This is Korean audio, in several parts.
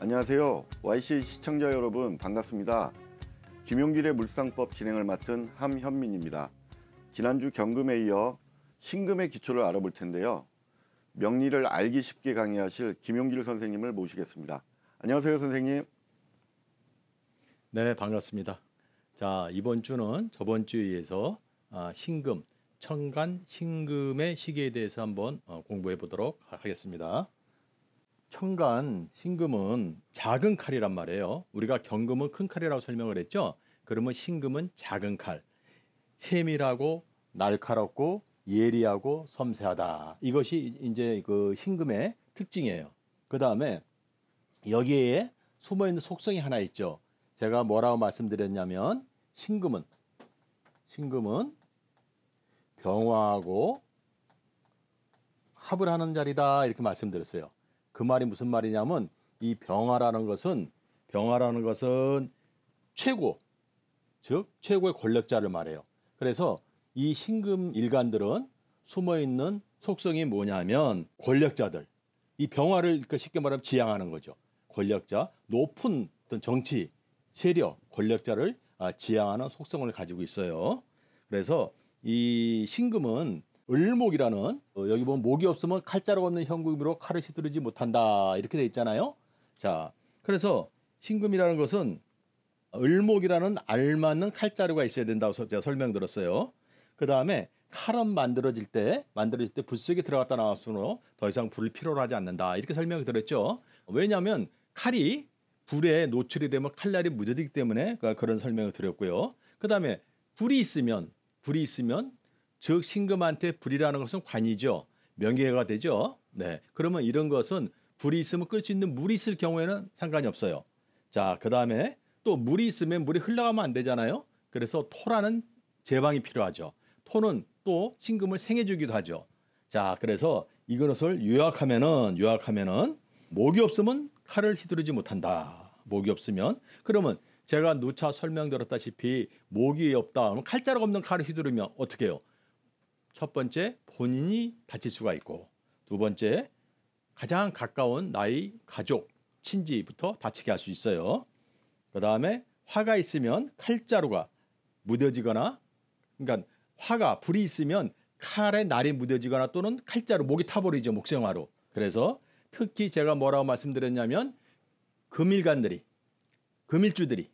안녕하세요. YC 시청자 여러분 반갑습니다. 김용길의 물상법 진행을 맡은 함현민입니다. 지난주 경금에 이어 신금의 기초를 알아볼 텐데요. 명리를 알기 쉽게 강의하실 김용길 선생님을 모시겠습니다. 안녕하세요, 선생님. 네, 반갑습니다. 자, 이번 주는 저번 주에서 아, 신금, 천간 신금의 시기에 대해서 한번 어, 공부해 보도록 하겠습니다. 천간 신금은 작은 칼이란 말이에요. 우리가 경금은 큰 칼이라고 설명을 했죠. 그러면 신금은 작은 칼. 세밀하고 날카롭고 예리하고 섬세하다. 이것이 이제 그 신금의 특징이에요. 그 다음에 여기에 숨어 있는 속성이 하나 있죠. 제가 뭐라고 말씀드렸냐면 신금은 신금은 병화하고 합을 하는 자리다 이렇게 말씀드렸어요. 그 말이 무슨 말이냐면 이 병화라는 것은 병화라는 것은 최고 즉 최고의 권력자를 말해요. 그래서 이 신금 일간들은 숨어 있는 속성이 뭐냐면 권력자들 이 병화를 그러니까 쉽게 말하면 지향하는 거죠. 권력자 높은 어떤 정치 세력 권력자를 아, 지향하는 속성을 가지고 있어요. 그래서 이 신금은 을목이라는 어, 여기 보면 목이 없으면 칼자루 없는 현금으로 칼을 휘두르지 못한다 이렇게 돼 있잖아요. 자, 그래서 신금이라는 것은 을목이라는 알맞는 칼자루가 있어야 된다고 제가 설명드렸어요. 그 다음에 칼은 만들어질 때 만들어질 때 불색이 들어갔다 나왔으므로 더 이상 불을 필요로 하지 않는다 이렇게 설명이 들었죠. 왜냐하면 칼이 불에 노출이 되면 칼날이 무뎌지기 때문에 그런 설명을 드렸고요. 그 다음에 불이 있으면 불이 있으면 즉 신금한테 불이라는 것은 관이죠. 명예가 되죠. 네. 그러면 이런 것은 불이 있으면 끌 수 있는 물이 있을 경우에는 상관이 없어요. 자, 그다음에 또 물이 있으면 물이 흘러가면 안 되잖아요. 그래서 토라는 제방이 필요하죠. 토는 또 신금을 생해 주기도 하죠. 자, 그래서 이것을 요약하면은 요약하면은 목이 없으면 칼을 휘두르지 못한다. 목이 없으면 그러면 제가 누차 설명드렸다시피 목이 없다. 그면 칼자락 없는 칼을 휘두르면 어떻게 해요? 첫 번째 본인이 다칠 수가 있고 두 번째 가장 가까운 나의 가족, 친지부터 다치게 할 수 있어요. 그 다음에 화가 있으면 칼자루가 무뎌지거나 그러니까 화가 불이 있으면 칼에 날이 무뎌지거나 또는 칼자루 목이 타버리죠 목생화로. 그래서 특히 제가 뭐라고 말씀드렸냐면 금일간들이 금일주들이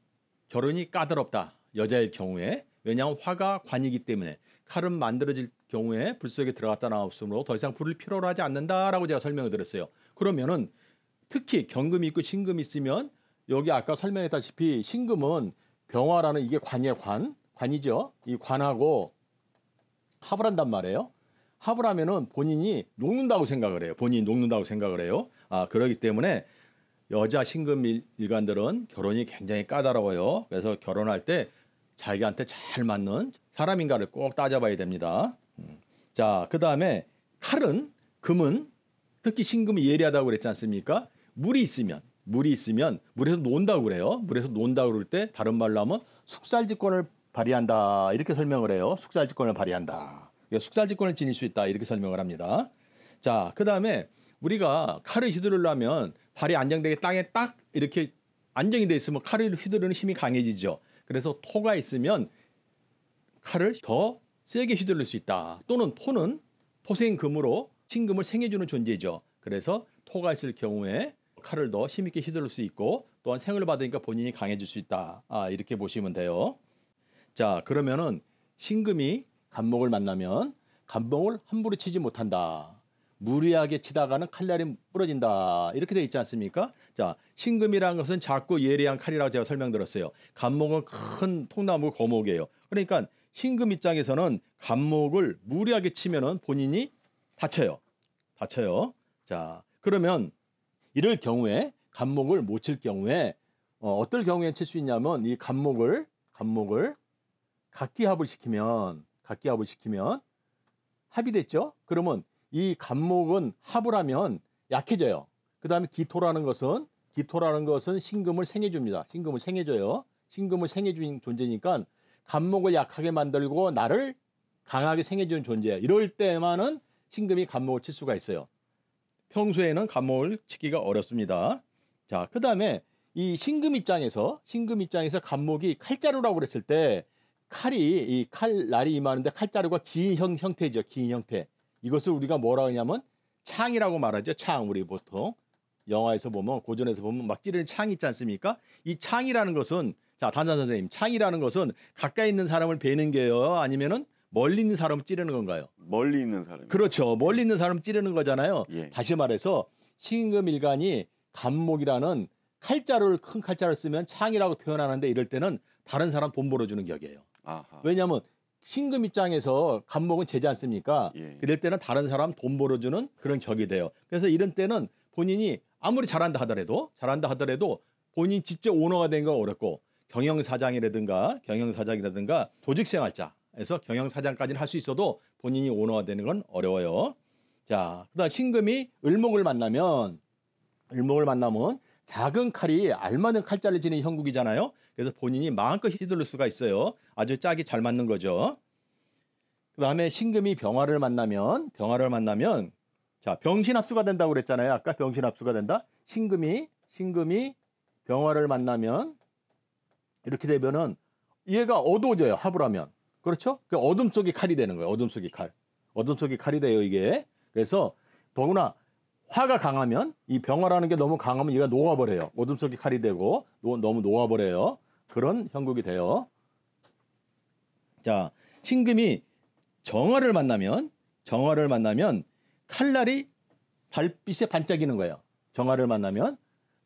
결혼이 까다롭다 여자일 경우에 왜냐하면 화가 관이기 때문에 칼은 만들어질 경우에 불 속에 들어갔다 나왔으므로 더 이상 불을 필요로 하지 않는다라고 제가 설명을 드렸어요. 그러면은 특히 경금이 있고 신금이 있으면 여기 아까 설명했다시피 신금은 병화라는 이게 관이에 관, 관이죠. 이 관하고 합을 한단 말이에요. 합을 하면은 본인이 녹는다고 생각을 해요. 본인이 녹는다고 생각을 해요. 아, 그러기 때문에 여자 신금 일관들은 결혼이 굉장히 까다로워요. 그래서 결혼할 때 자기한테 잘 맞는 사람인가를 꼭 따져봐야 됩니다. 음. 자, 그 다음에 칼은 금은 특히 신금이 예리하다고 그랬지 않습니까? 물이 있으면 물이 있으면 물에서 논다고 그래요. 물에서 논다고 그럴 때 다른 말로 하면 숙살지권을 발휘한다 이렇게 설명을 해요. 숙살지권을 발휘한다. 그러니까 숙살지권을 지닐 수 있다 이렇게 설명을 합니다. 자, 그 다음에 우리가 칼을 휘두르려면 발이 안정되게 땅에 딱 이렇게 안정이 돼 있으면 칼을 휘두르는 힘이 강해지죠. 그래서 토가 있으면 칼을 더 세게 휘둘릴 수 있다. 또는 토는 토생금으로 신금을 생해주는 존재죠. 그래서 토가 있을 경우에 칼을 더 힘있게 휘둘릴 수 있고 또한 생을 받으니까 본인이 강해질 수 있다. 아, 이렇게 보시면 돼요. 자, 그러면은 신금이 간목을 만나면 간봉을 함부로 치지 못한다. 무리하게 치다가는 칼날이 부러진다. 이렇게 돼 있지 않습니까? 자, 신금이라는 것은 작고 예리한 칼이라고 제가 설명드렸어요. 간목은 큰 통나무 거목이에요. 그러니까 신금 입장에서는 감목을 무리하게 치면은 본인이 다쳐요. 다쳐요. 자, 그러면 이럴 경우에 감목을못 칠 경우에 어, 어떨 경우에 칠 수 있냐면 이감목을감목을 각기합을 시키면 각기합을 시키면 합이 됐죠? 그러면 이감목은 합을 하면 약해져요. 그 다음에 기토라는 것은 기토라는 것은 신금을 생해줍니다. 신금을 생해줘요. 신금을 생해준 존재니까 간목을 약하게 만들고 나를 강하게 생겨주는 존재야. 이럴 때만은 신금이 간목을 칠 수가 있어요. 평소에는 간목을 치기가 어렵습니다. 자, 그 다음에 이 신금 입장에서 신금 입장에서 간목이 칼자루라고 그랬을 때 칼이 이칼 날이 임하는데 칼자루가 긴 형, 형태죠. 긴 형태. 이것을 우리가 뭐라 하냐면 창이라고 말하죠. 창 우리 보통 영화에서 보면 고전에서 보면 막 찌르는 창이 있지 않습니까? 이 창이라는 것은 자, 단산 선생님, 창이라는 것은 가까이 있는 사람을 베는 게요, 아니면은 멀리 있는 사람 찌르는 건가요? 멀리 있는 사람. 그렇죠. 멀리 있는 사람 찌르는 거잖아요. 예. 다시 말해서 신금 일간이 감목이라는 칼자루를 큰 칼자루를 쓰면 창이라고 표현하는데 이럴 때는 다른 사람 돈 벌어주는 격이에요. 아하. 왜냐하면 신금 입장에서 감목은 재지 않습니까? 예. 이럴 때는 다른 사람 돈 벌어주는 그런 격이 돼요. 그래서 이런 때는 본인이 아무리 잘한다 하더라도 잘한다 하더라도 본인 직접 오너가 된 건 어렵고 경영사장이라든가 경영사장이라든가 조직생활자에서 경영사장까지는 할 수 있어도 본인이 오너화되는 건 어려워요. 자, 그다음 신금이 을목을 만나면 을목을 만나면 작은 칼이 알맞은 칼자를 지닌 형국이잖아요. 그래서 본인이 마음껏 휘둘릴 수가 있어요. 아주 짝이 잘 맞는 거죠. 그 다음에 신금이 병화를 만나면 병화를 만나면 자 병신합수가 된다고 그랬잖아요. 아까 병신합수가 된다. 신금이 신금이 병화를 만나면 이렇게 되면은 얘가 어두워져요. 화불하면 그렇죠? 그 어둠 속이 칼이 되는 거예요. 어둠 속이 칼. 어둠 속이 칼이 돼요 이게. 그래서 더구나 화가 강하면 이 병화라는 게 너무 강하면 얘가 녹아버려요. 어둠 속이 칼이 되고 노, 너무 녹아버려요. 그런 형국이 돼요. 자, 신금이 정화를 만나면 정화를 만나면 칼날이 달빛에 반짝이는 거예요. 정화를 만나면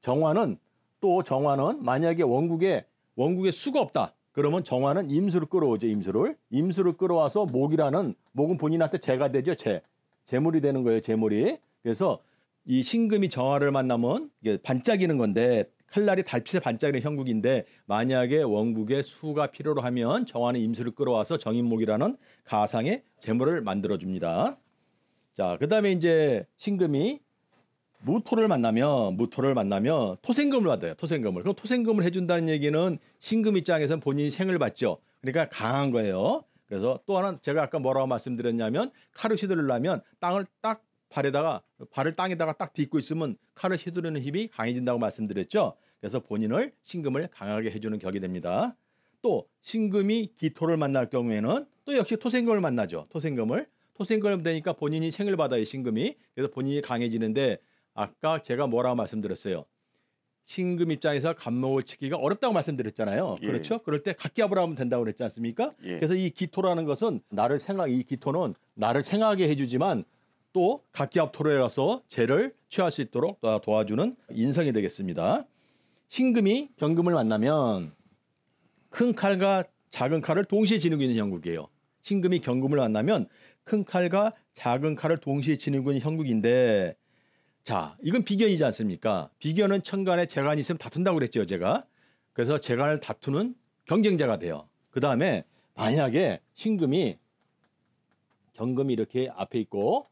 정화는 또 정화는 만약에 원국에 원국에 수가 없다. 그러면 정화는 임수를 끌어오죠. 임수를. 임수를 끌어와서 목이라는 목은 본인한테 재가 되죠. 재. 재물이 되는 거예요. 재물이. 그래서 이 신금이 정화를 만나면 이게 반짝이는 건데 칼날이 달빛에 반짝이는 형국인데 만약에 원국의 수가 필요로 하면 정화는 임수를 끌어와서 정인목이라는 가상의 재물을 만들어 줍니다. 자, 그다음에 이제 신금이 무토를 만나면 무토를 만나면 토생금을 받아요. 토생금을. 그럼 토생금을 해준다는 얘기는 신금 입장에선 본인이 생을 받죠. 그러니까 강한 거예요. 그래서 또 하나 제가 아까 뭐라고 말씀드렸냐면 칼을 휘두르려면 땅을 딱 발에다가 발을 땅에다가 딱 딛고 있으면 칼을 휘두르는 힘이 강해진다고 말씀드렸죠. 그래서 본인을 신금을 강하게 해주는 격이 됩니다. 또 신금이 기토를 만날 경우에는 또 역시 토생금을 만나죠. 토생금을 토생금 을 되니까 본인이 생을 받아요 신금이 그래서 본인이 강해지는데 아까 제가 뭐라고 말씀드렸어요. 신금 입장에서 감목을 치기가 어렵다고 말씀드렸잖아요. 예. 그렇죠? 그럴 때 각기압을 하면 된다고 그랬지 않습니까? 예. 그래서 이 기토라는 것은 나를 생각 이 기토는 나를 생각하게 해주지만 또 각기압 토로에 가서 죄를 취할 수 있도록 도와주는 인성이 되겠습니다. 신금이 경금을 만나면 큰 칼과 작은 칼을 동시에 지니고 있는 형국이에요. 신금이 경금을 만나면 큰 칼과 작은 칼을 동시에 지니고 있는 형국인데 자, 이건 비견이지 않습니까? 비견은 천간에 재간이 있으면 다툰다고 그랬죠, 제가. 그래서 재간을 다투는 경쟁자가 돼요. 그 다음에 만약에 신금이 경금이 이렇게 앞에 있고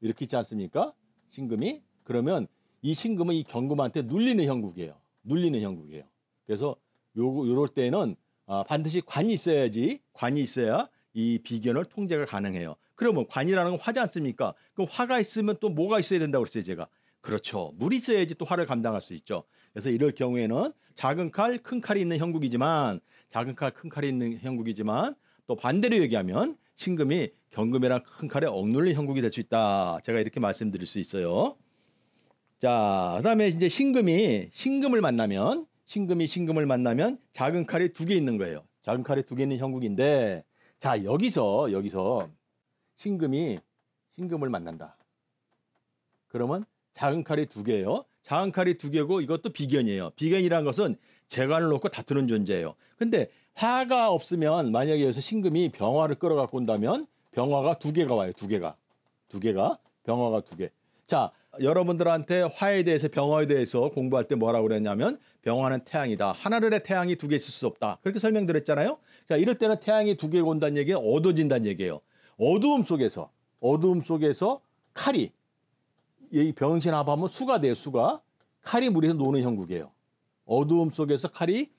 이렇게 있지 않습니까? 신금이 그러면 이 신금은 이 경금한테 눌리는 형국이에요. 눌리는 형국이에요. 그래서 요 요럴 때는 아, 반드시 관이 있어야지 관이 있어야 이 비견을 통제가 가능해요. 그러면 관이라는 건 화지 않습니까? 그럼 화가 있으면 또 뭐가 있어야 된다고 그랬어요, 제가. 그렇죠. 물이 있어야지 또 화를 감당할 수 있죠. 그래서 이럴 경우에는 작은 칼, 큰 칼이 있는 형국이지만 작은 칼, 큰 칼이 있는 형국이지만 또 반대로 얘기하면 신금이 경금이랑 큰 칼에 억눌린 형국이 될 수 있다. 제가 이렇게 말씀드릴 수 있어요. 자, 그다음에 이제 신금이 신금을 만나면 신금이 신금을 만나면 작은 칼이 두 개 있는 거예요. 작은 칼이 두 개 있는 형국인데 자, 여기서 여기서 신금이 신금을 만난다. 그러면 작은 칼이 두 개예요. 작은 칼이 두 개고 이것도 비견이에요. 비견이라는 것은 재관을 놓고 다투는 존재예요. 근데 화가 없으면 만약에 여기서 신금이 병화를 끌어갖고 온다면 병화가 두 개가 와요. 두 개가. 두 개가. 병화가 두 개. 자, 여러분들한테 화에 대해서 병화에 대해서 공부할 때 뭐라고 그랬냐면 병화는 태양이다. 하늘의 나 태양이 두 개 있을 수 없다. 그렇게 설명드렸잖아요. 자, 이럴 때는 태양이 두 개가 온다는 얘기에 어진다는 얘기예요. 어두움 속에서 어두움 속에서 칼이 이 병신 합하면 수가 돼 수가. 칼이 물에서 노는 형국이에요. 어두움 속에서 칼이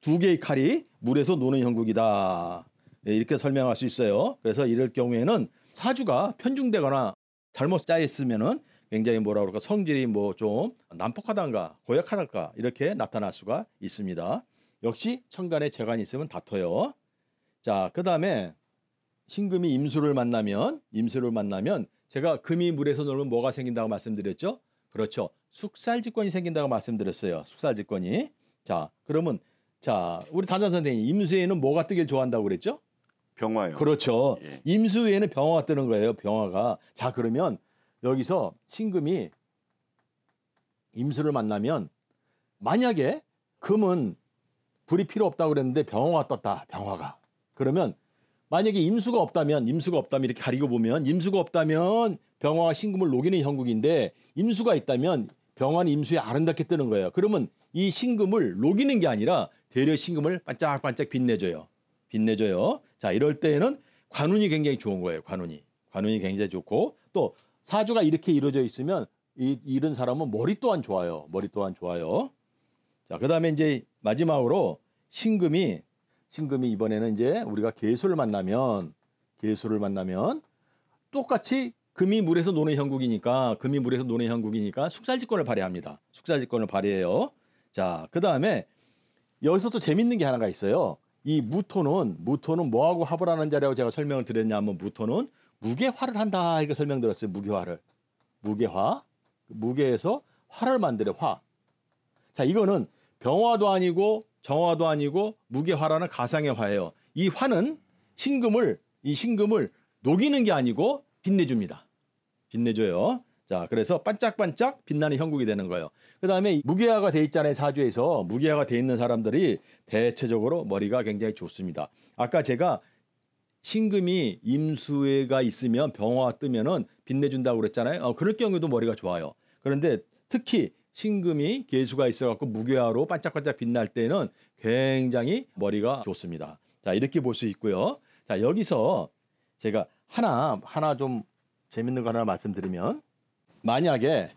두 개의 칼이 물에서 노는 형국이다. 네, 이렇게 설명할 수 있어요. 그래서 이럴 경우에는 사주가 편중되거나 잘못 짜여 있으면은 굉장히 뭐라 그럴까 성질이 뭐 좀 난폭하단가 고약하단가 이렇게 나타날 수가 있습니다. 역시 천간에 재간이 있으면 다퉈요. 자, 그 다음에 신금이 임수를 만나면 임수를 만나면 제가 금이 물에서 놀면 뭐가 생긴다고 말씀드렸죠? 그렇죠. 숙살직권이 생긴다고 말씀드렸어요. 숙살직권이. 자, 그러면 자, 우리 단장 선생님 임수에는 뭐가 뜨길 좋아한다고 그랬죠? 병화요. 그렇죠. 예. 임수에는 병화가 뜨는 거예요. 병화가. 자, 그러면 여기서 신금이 임수를 만나면 만약에 금은 불이 필요 없다고 그랬는데 병화가 떴다. 병화가. 그러면 만약에 임수가 없다면 임수가 없다면 이렇게 가리고 보면 임수가 없다면 병화와 신금을 녹이는 형국인데 임수가 있다면 병화는 임수에 아름답게 뜨는 거예요. 그러면 이 신금을 녹이는 게 아니라 대려 신금을 반짝반짝 빛내줘요. 빛내줘요. 자 이럴 때에는 관운이 굉장히 좋은 거예요. 관운이 관운이 굉장히 좋고 또 사주가 이렇게 이루어져 있으면 이 이런 사람은 머리 또한 좋아요. 머리 또한 좋아요. 자 그다음에 이제 마지막으로 신금이 신금이 이번에는 이제 우리가 개수를 만나면 개수를 만나면 똑같이 금이 물에서 노는 형국이니까 금이 물에서 노는 형국이니까 숙살지권을 발휘합니다. 숙살지권을 발휘해요. 자, 그다음에 여기서 또 재밌는 게 하나가 있어요. 이 무토는 무토는 뭐하고 합을 하는 자라고 제가 설명을 드렸냐면 무토는 무게화를 한다 이렇게 설명드렸어요. 무게화를 무게화 무게에서 화를 만들어 화. 자 이거는 병화도 아니고 정화도 아니고 무게화라는 가상의 화예요. 이 화는 신금을 이 신금을 녹이는 게 아니고 빛내줍니다. 빛내줘요. 자, 그래서 반짝반짝 빛나는 형국이 되는 거예요. 그 다음에 무게화가 돼 있잖아요. 사주에서 무게화가 돼 있는 사람들이 대체적으로 머리가 굉장히 좋습니다. 아까 제가 신금이 임수회가 있으면 병화 뜨면은 빛내준다고 그랬잖아요. 어, 그럴 경우도 에 머리가 좋아요. 그런데 특히 신금이 개수가 있어갖고 무교화로 반짝반짝 빛날 때는 굉장히 머리가 좋습니다. 자 이렇게 볼 수 있고요. 자 여기서 제가 하나 하나 좀 재밌는 거 하나 말씀드리면 만약에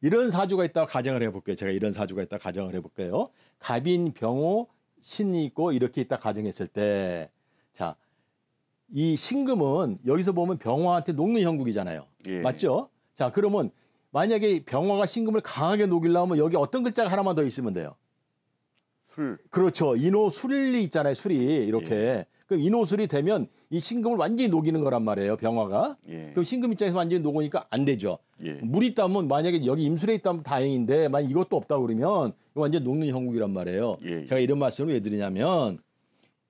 이런 사주가 있다고 가정을 해볼게요. 제가 이런 사주가 있다고 가정을 해볼게요. 갑인, 병호, 신이 있고 이렇게 있다 가정했을 때, 자, 이 신금은 여기서 보면 병호한테 녹는 형국이잖아요. 예. 맞죠? 자, 그러면 만약에 병화가 신금을 강하게 녹이려면 여기 어떤 글자가 하나만 더 있으면 돼요. 술. 그렇죠. 인호술일리 있잖아요. 술이 이렇게. 예. 그럼 인호술이 되면 이 신금을 완전히 녹이는 거란 말이에요. 병화가. 예. 그럼 신금 입장에서 완전히 녹으니까 안 되죠. 예. 물이 있다면 만약에 여기 임술에 있다면 다행인데 만약 이것도 없다 그러면 완전 녹는 형국이란 말이에요. 예, 예. 제가 이런 말씀을 왜 드리냐면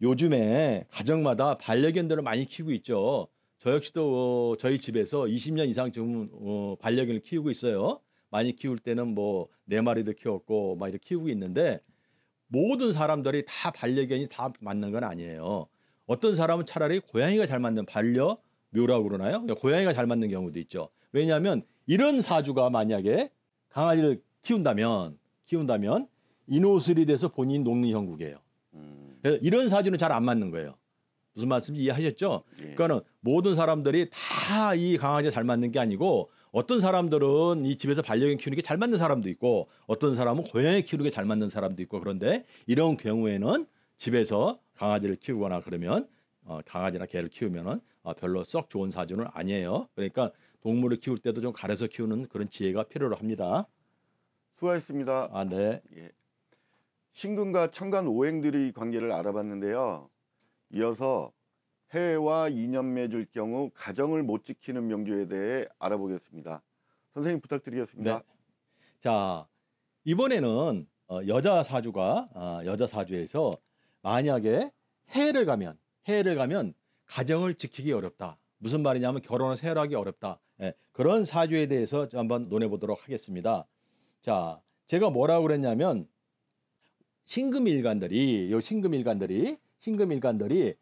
요즘에 가정마다 반려견들을 많이 키우고 있죠. 저 역시도 어, 저희 집에서 20년 이상 지금 어, 반려견을 키우고 있어요. 많이 키울 때는 뭐 네 마리도 키웠고 막 이렇게 키우고 있는데 모든 사람들이 다 반려견이 다 맞는 건 아니에요. 어떤 사람은 차라리 고양이가 잘 맞는 반려 묘라고 그러나요? 그러니까 고양이가 잘 맞는 경우도 있죠. 왜냐하면 이런 사주가 만약에 강아지를 키운다면 키운다면 이노슬이 돼서 본인 녹리 형국이에요. 음. 이런 사주는 잘 안 맞는 거예요. 무슨 말씀인지 이해하셨죠? 예. 그러니까는 모든 사람들이 다 이 강아지에 잘 맞는 게 아니고 어떤 사람들은 이 집에서 반려견 키우는 게 잘 맞는 사람도 있고 어떤 사람은 고양이 키우는 게 잘 맞는 사람도 있고 그런데 이런 경우에는 집에서 강아지를 키우거나 그러면 어, 강아지나 개를 키우면은 어, 별로 썩 좋은 사주는 아니에요. 그러니까 동물을 키울 때도 좀 가려서 키우는 그런 지혜가 필요로 합니다. 수고하셨습니다. 아 네. 예. 신금과 천간 오행들이 관계를 알아봤는데요. 이어서 해와 이념 맺을 경우 가정을 못 지키는 명주에 대해 알아보겠습니다. 선생님 부탁드리겠습니다. 네. 자 이번에는 어, 여자 사주가 아, 여자 사주에서 만약에 해를 가면 해를 가면 가정을 지키기 어렵다. 무슨 말이냐면 결혼을 새로 하기 어렵다. 예, 그런 사주에 대해서 한번 논해보도록 하겠습니다. 자, 제가 뭐라고 그랬냐면 신금일간들이 요 신금일간들이 신금 일관들이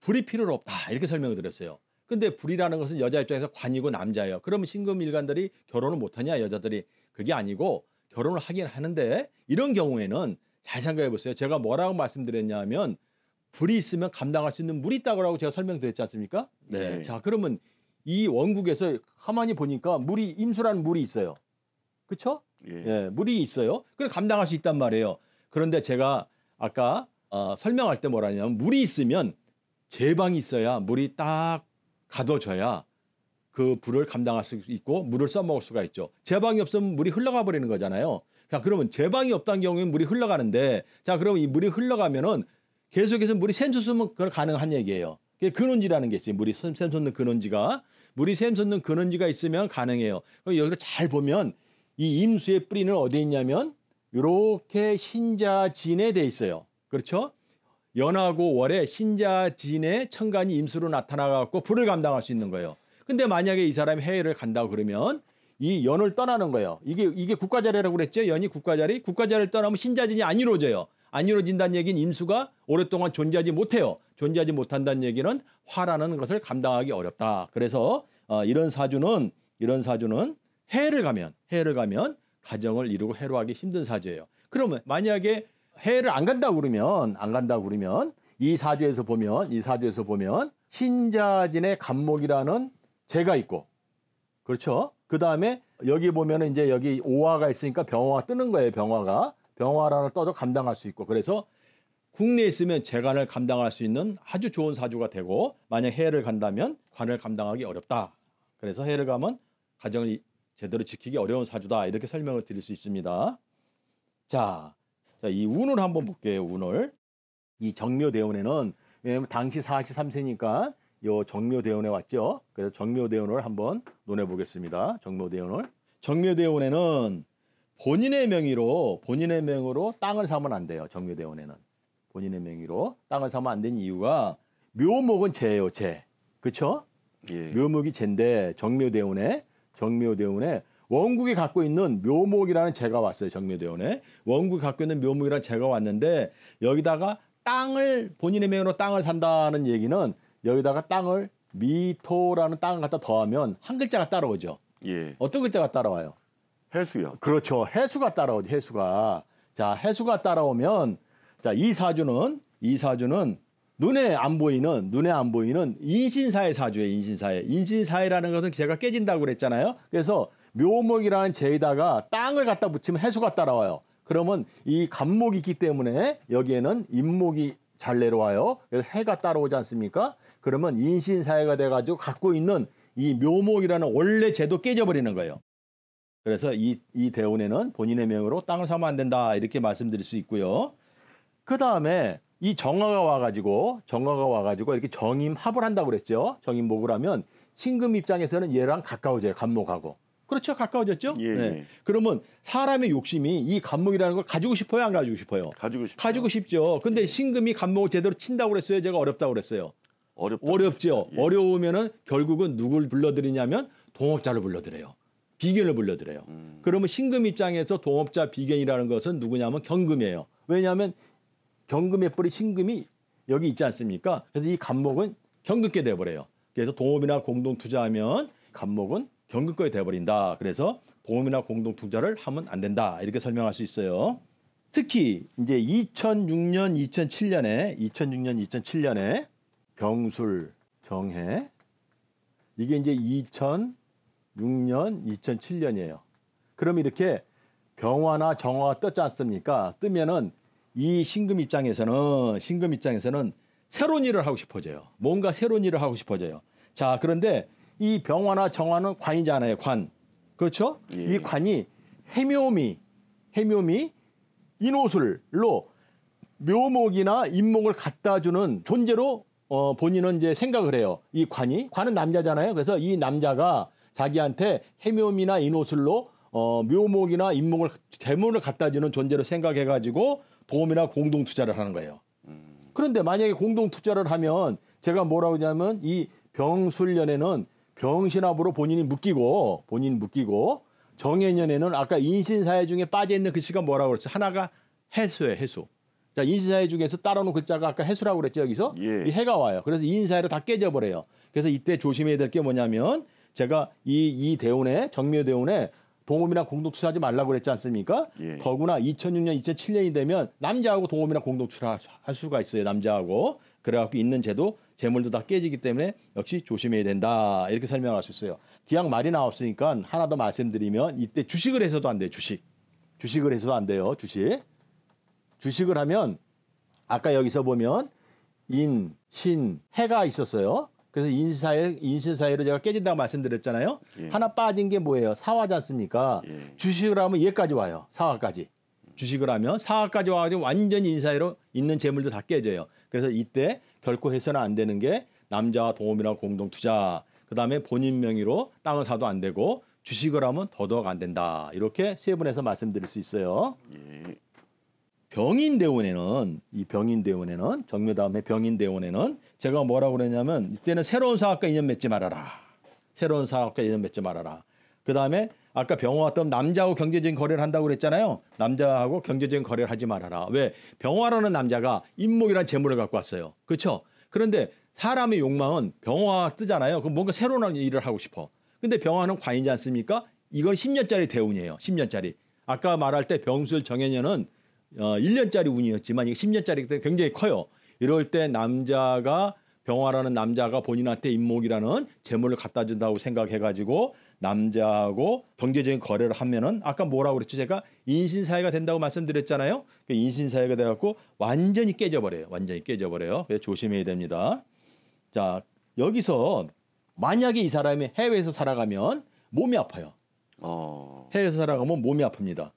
불이 필요로 없다 이렇게 설명을 드렸어요. 근데 불이라는 것은 여자 입장에서 관이고 남자예요. 그러면 신금 일관들이 결혼을 못하냐 여자들이 그게 아니고 결혼을 하긴 하는데 이런 경우에는 잘 생각해 보세요. 제가 뭐라고 말씀드렸냐면 불이 있으면 감당할 수 있는 물이 있다고 제가 설명드렸지 않습니까? 네. 자 그러면 이 원국에서 가만히 보니까 물이 임수라는 물이 있어요. 그렇죠? 예. 예. 물이 있어요. 그걸 감당할 수 있단 말이에요. 그런데 제가 아까 어, 설명할 때 뭐라냐면 물이 있으면 제방이 있어야 물이 딱 가둬져야 그 불을 감당할 수 있고 물을 써먹을 수가 있죠. 제방이 없으면 물이 흘러가 버리는 거잖아요. 자 그러면 제방이 없다는 경우에 물이 흘러가는데 자 그러면 이 물이 흘러가면은 계속해서 물이 샘솟으면 그걸 가능한 얘기예요. 그게 근원지라는 게 있어요. 물이 샘솟는 근원지가 물이 샘솟는 근원지가 있으면 가능해요. 여기서잘 보면 이 임수의 뿌리는 어디에 있냐면 이렇게 신자진에 돼 있어요. 그렇죠? 연하고 월에 신자진의 천간이 임수로 나타나갖고 불을 감당할 수 있는 거예요. 근데 만약에 이 사람이 해외를 간다고 그러면 이 연을 떠나는 거예요. 이게 이게 국가자리라고 그랬죠. 연이 국가자리. 국가자리를 떠나면 신자진이 안 이루어져요. 안 이루어진다는 얘기는 임수가 오랫동안 존재하지 못해요. 존재하지 못한다는 얘기는 화라는 것을 감당하기 어렵다. 그래서 어, 이런 사주는 이런 사주는 해를 가면 해를 외 가면 가정을 이루고 해로하기 힘든 사주예요. 그러면 만약에 해외를 안 간다 그러면 안 간다 그러면 이 사주에서 보면 이 사주에서 보면 신자진의 감목이라는 재가 있고 그렇죠. 그 다음에 여기 보면은 이제 여기 오화가 있으니까 병화가 뜨는 거예요. 병화가 병화라는 떠도 감당할 수 있고 그래서 국내에 있으면 재관을 감당할 수 있는 아주 좋은 사주가 되고 만약 해외를 간다면 관을 감당하기 어렵다. 그래서 해외를 가면 가정을 제대로 지키기 어려운 사주다 이렇게 설명을 드릴 수 있습니다. 자 자, 이 운을 한번 볼게요. 운을. 이 정묘대원에는 왜냐면 예, 당시 43세니까 요 정묘대원에 왔죠. 그래서 정묘대원을 한번 논해 보겠습니다. 정묘대원을. 정묘대원에는 본인의 명의로 본인의 명의로 땅을 사면 안 돼요. 정묘대원에는 본인의 명의로 땅을 사면 안 되는 이유가 묘목은 재예요, 재. 그렇 예. 묘목이 재인데 정묘대원에 정묘대원에 원국이 갖고 있는 묘목이라는 제가 왔어요 정미대원에 원국이 갖고 있는 묘목이라는 제가 왔는데 여기다가 땅을 본인의 명으로 땅을 산다는 얘기는 여기다가 땅을 미토라는 땅을 갖다 더하면 한 글자가 따라오죠. 예. 어떤 글자가 따라와요? 해수요. 그렇죠. 해수가 따라오죠. 해수가 자 해수가 따라오면 자 이 사주는 이 사주는 눈에 안 보이는 눈에 안 보이는 인신사의 사주에 인신사에 인신사회라는 것은 제가 깨진다고 그랬잖아요. 그래서 묘목이라는 재에다가 땅을 갖다 붙이면 해수가 따라와요. 그러면 이 간목이 있기 때문에 여기에는 인목이 잘 내려와요. 그래서 해가 따라오지 않습니까? 그러면 인신사회가 돼가지고 갖고 있는 이 묘목이라는 원래 제도 깨져버리는 거예요. 그래서 이, 이 대운에는 본인의 명으로 땅을 사면 안 된다 이렇게 말씀드릴 수 있고요. 그 다음에 이 정화가 와가지고 정화가 와가지고 이렇게 정임 합을 한다고 그랬죠. 정임 목을 하면 신금 입장에서는 얘랑 가까워져요. 간목하고. 그렇죠. 가까워졌죠. 예. 네. 예. 그러면 사람의 욕심이 이 감목이라는 걸 가지고 싶어요, 안 가지고 싶어요? 가지고 싶 가지고 싶죠. 근데 예. 신금이 감목을 제대로 친다고 그랬어요. 제가 어렵다고 그랬어요. 어렵다. 어렵죠. 예. 어려우면은 결국은 누굴 불러들이냐면 동업자를 불러들여요. 비견을 불러들여요. 음. 그러면 신금 입장에서 동업자 비견이라는 것은 누구냐면 경금이에요. 왜냐하면 경금의 뿌리 신금이 여기 있지 않습니까? 그래서 이 감목은 경금게 돼버려요. 그래서 동업이나 공동 투자하면 감목은 경금권이 돼버린다. 그래서 보험이나 공동 투자를 하면 안 된다. 이렇게 설명할 수 있어요. 특히 이제 2006년, 2007년에 2006년, 2007년에 병술 경해 이게 이제 2006년, 2007년이에요. 그럼 이렇게 병화나 정화가 떴지 않습니까? 뜨면은 이 신금 입장에서는 신금 입장에서는 새로운 일을 하고 싶어져요. 뭔가 새로운 일을 하고 싶어져요. 자, 그런데 이 병화나 정화는 관이잖아요. 관. 그렇죠? 예. 이 관이 해묘미, 해묘미, 인호술로 묘목이나 인목을 갖다 주는 존재로 어, 본인은 이제 생각을 해요. 이 관이. 관은 남자잖아요. 그래서 이 남자가 자기한테 해묘미나 인호술로 어, 묘목이나 인목을 재물을 갖다 주는 존재로 생각해 가지고 도움이나 공동 투자를 하는 거예요. 음. 그런데 만약에 공동 투자를 하면 제가 뭐라고 하냐면 이 병술년에는 병신압으로 본인이 묶이고 본인 묶이고 정해년에는 아까 인신사회 중에 빠져 있는 글씨가 그 뭐라고 그랬지? 하나가 해수예요, 해수. 자, 인신사회 중에서 따라오는 글자가 그 아까 해수라고 그랬죠, 여기서? 예. 이 해가 와요. 그래서 인사회로 다 깨져 버려요. 그래서 이때 조심해야 될 게 뭐냐면 제가 이 이 대운에 정묘 대운에 동업이랑 공동 투자하지 말라고 그랬지 않습니까? 예. 더구나 2006년, 2007년이 되면 남자하고 동업이랑 공동 투자할 수가 있어요. 남자하고 그래갖고 있는 제도 재물도 다 깨지기 때문에 역시 조심해야 된다. 이렇게 설명할 수 있어요. 기왕 말이 나왔으니까 하나 더 말씀드리면 이때 주식을 해서도 안 돼요. 주식. 주식을 해서도 안 돼요. 주식. 주식을 하면 아까 여기서 보면 인, 신, 해가 있었어요. 그래서 인사에 인신사회로 제가 깨진다고 말씀드렸잖아요. 예. 하나 빠진 게 뭐예요? 사화지 않습니까? 예. 주식을 하면 얘까지 와요. 사화까지. 주식을 하면 사화까지 와가지고 완전히 인사회로 있는 재물도 다 깨져요. 그래서 이때 결코 해서는 안 되는 게남자도 동업이나 공동 투자. 그다음에 본인 명의로 땅을 사도 안 되고 주식을 하면 더더욱 안 된다. 이렇게 세분해서 말씀드릴 수 있어요. 예. 병인대원에는 이 병인대원에는 정묘다음에 병인대원에는 제가 뭐라고 그랬냐면 이때는 새로운 사업과 인연 맺지 말아라. 새로운 사업과 인연 맺지 말아라. 그 다음에 아까 병호 왔던 남자하고 경제적인 거래를 한다고 그랬잖아요. 남자하고 경제적인 거래를 하지 말아라. 왜? 병화라는 남자가 인목이라는 재물을 갖고 왔어요. 그렇죠? 그런데 사람의 욕망은 병화 뜨잖아요. 그럼 뭔가 새로운 일을 하고 싶어. 근데 병화는 과인이지 않습니까? 이건 10년짜리 대운이에요. 10년짜리. 아까 말할 때 병술 정해년은 어, 1년짜리 운이었지만 이게 10년짜리 때 굉장히 커요. 이럴 때 남자가 병화라는 남자가 본인한테 임목이라는 재물을 갖다 준다고 생각해 가지고 남자하고 경제적인 거래를 하면은 아까 뭐라고 그랬죠 제가 인신 사회가 된다고 말씀드렸잖아요 그 인신 사회가 돼 갖고 완전히 깨져버려요 완전히 깨져버려요 그래서 조심해야 됩니다 자 여기서 만약에 이 사람이 해외에서 살아가면 몸이 아파요 어... 해외에서 살아가면 몸이 아픕니다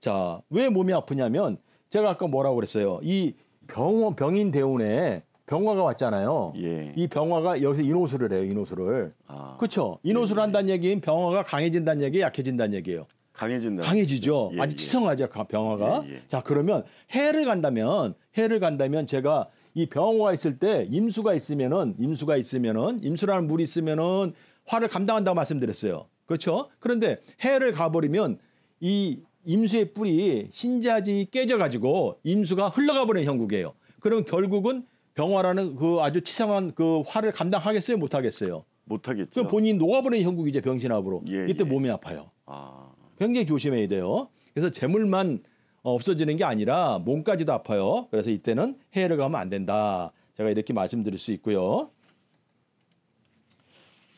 자 왜 몸이 아프냐면 제가 아까 뭐라고 그랬어요 이 병원 병인 대운에 병화가 왔잖아요. 예. 이 병화가 여기서 인호수를 해요. 인호수를. 아. 그렇죠. 인호수를 예, 예. 한다는 얘기는 병화가 강해진다는 얘기, 약해진다는 얘기예요. 강해진다. 강해지죠. 예, 예. 아주 치성하죠. 병화가. 예, 자 그러면 해를 간다면 해를 간다면 제가 이 병화가 있을 때 임수가 있으면은 임수가 있으면은 임수라는 물이 있으면은 화를 감당한다고 말씀드렸어요. 그렇죠? 그런데 해를 가버리면 이 임수의 뿔이 신자지 깨져가지고 임수가 흘러가버리는 형국이에요. 그럼 결국은 병화라는 그 아주 치상한 그 화를 감당하겠어요, 못하겠어요? 못하겠죠. 그럼 본인 녹아버린 형국이제 병신압으로. 예, 예. 이때 예. 몸이 아파요. 아... 굉장히 조심해야 돼요. 그래서 재물만 어, 없어지는 게 아니라 몸까지도 아파요. 그래서 이때는 해외를 가면 안 된다. 제가 이렇게 말씀드릴 수 있고요.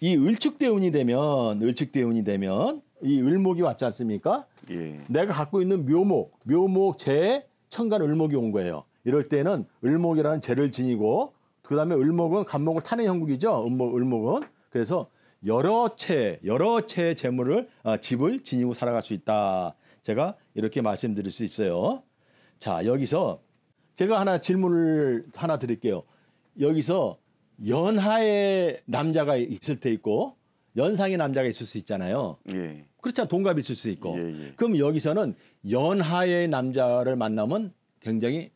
이 을축대운이 되면 을축대운이 되면 이 을목이 왔지 않습니까? 예. 내가 갖고 있는 묘목, 묘목 재, 천간 을목이 온 거예요. 이럴 때는 을목이라는 죄를 지니고 그다음에 을목은 간목을 타는 형국이죠. 을목, 을목은 그래서 여러 채 여러 채의 재물을 아, 집을 지니고 살아갈 수 있다. 제가 이렇게 말씀드릴 수 있어요. 자 여기서 제가 하나 질문을 하나 드릴게요. 여기서 연하의 남자가 있을 때 있고 연상의 남자가 있을 수 있잖아요. 예. 그렇잖아 동갑이 있을 수 있고. 예, 예. 그럼 여기서는 연하의 남자를 만나면 굉장히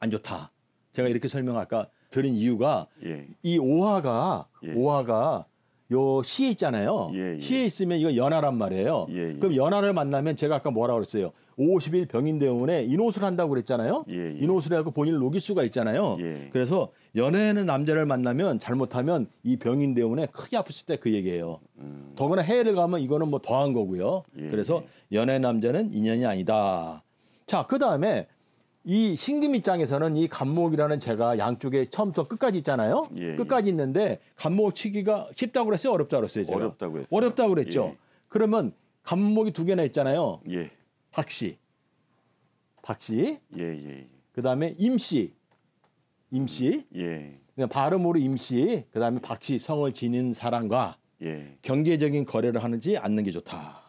안 좋다. 제가 이렇게 설명 아까 드린 이유가 예. 이 오화가 예. 오화가 요 시에 있잖아요. 예, 예. 시에 있으면 이거 연하란 말이에요. 예, 예. 그럼 연하를 만나면 제가 아까 뭐라 그랬어요? 50일 병인대원에 인호술 한다고 그랬잖아요. 인호술이 하고 본인을 녹일 수가 있잖아요. 그래서 연애하는 남자를 만나면 잘못하면 이 병인대원에 크게 아프실 때 그 얘기예요. 음. 더구나 해외를 가면 이거는 뭐 더한 거고요. 그래서 연애 남자는 인연이 아니다. 자, 그 다음에 이 신금 입장에서는 이 간목이라는 제가 양쪽에 처음부터 끝까지 있잖아요. 예, 예. 끝까지 있는데 간목 치기가 쉽다고 그랬어요, 어렵다고 그랬어요. 제가. 어렵다고 그랬어요. 어렵다고 그랬죠. 예. 그러면 간목이 두 개나 있잖아요. 예. 박씨, 박씨. 예, 예. 예. 그다음에 임씨, 임씨. 음, 예. 그냥 발음으로 임씨. 그다음에 박씨 성을 지닌 사람과 예. 경제적인 거래를 하는지 않는 게 좋다.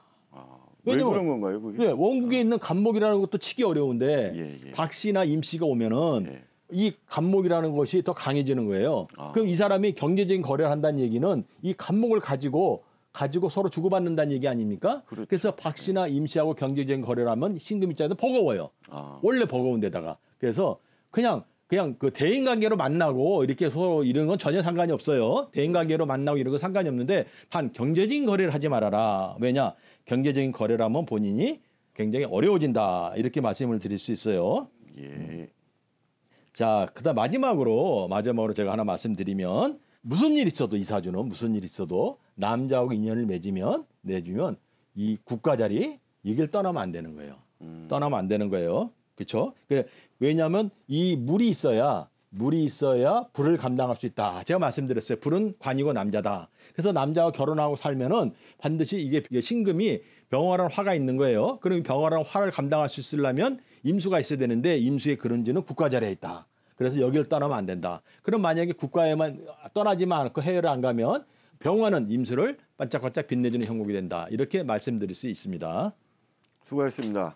왜냐면, 왜 그런 건가요? 그게? 예, 원국에 어. 있는 감목이라는 것도 치기 어려운데 예, 예. 예. 박 씨나 임 씨가 오면은 예. 이 감목이라는 것이 더 강해지는 거예요. 아. 그럼 이 사람이 경제적인 거래를 한다는 얘기는 이 감목을 가지고 가지고 서로 주고받는다는 얘기 아닙니까? 그렇죠. 그래서박 씨나 예. 임 씨하고 경제적인 거래를 하면 신금 입장에서 버거워요. 아. 원래 버거운데다가 그래서 그냥 그냥 그 대인 관계로 만나고 이렇게 서로 이런 건 전혀 상관이 없어요. 대인 관계로 만나고 이런 건 상관이 없는데 단 경제적인 거래를 하지 말아라. 왜냐? 경제적인 거래를 하면 본인이 굉장히 어려워진다 이렇게 말씀을 드릴 수 있어요. 예. 자, 그다음 마지막으로 마지막으로 제가 하나 말씀드리면 무슨 일 있어도 이사주는 무슨 일 있어도 남자하고 인연을 맺으면 내주면 이 국가 자리 이길 떠나면 안 되는 거예요. 음. 떠나면 안 되는 거예요. 그렇죠? 왜냐하면 이 물이 있어야 물이 있어야 불을 감당할 수 있다. 제가 말씀드렸어요. 불은 관이고 남자다. 그래서 남자와 결혼하고 살면은 반드시 이게 신금이 병화라는 화가 있는 거예요. 그럼 병화라는 화를 감당할 수 있으려면 임수가 있어야 되는데 임수의 그런지는 국가 자리에 있다. 그래서 여기를 떠나면 안 된다. 그럼 만약에 국가에만 떠나지만 않고 해외를 안 가면 병화는 임수를 반짝반짝 빛내주는 형국이 된다. 이렇게 말씀드릴 수 있습니다. 수고하셨습니다.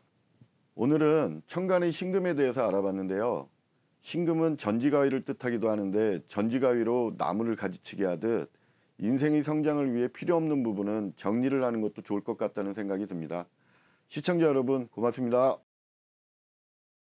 오늘은 천간의 신금에 대해서 알아봤는데요. 신금은 전지가위를 뜻하기도 하는데 전지가위로 나무를 가지치게 하듯 인생의 성장을 위해 필요 없는 부분은 정리를 하는 것도 좋을 것 같다는 생각이 듭니다. 시청자 여러분 고맙습니다.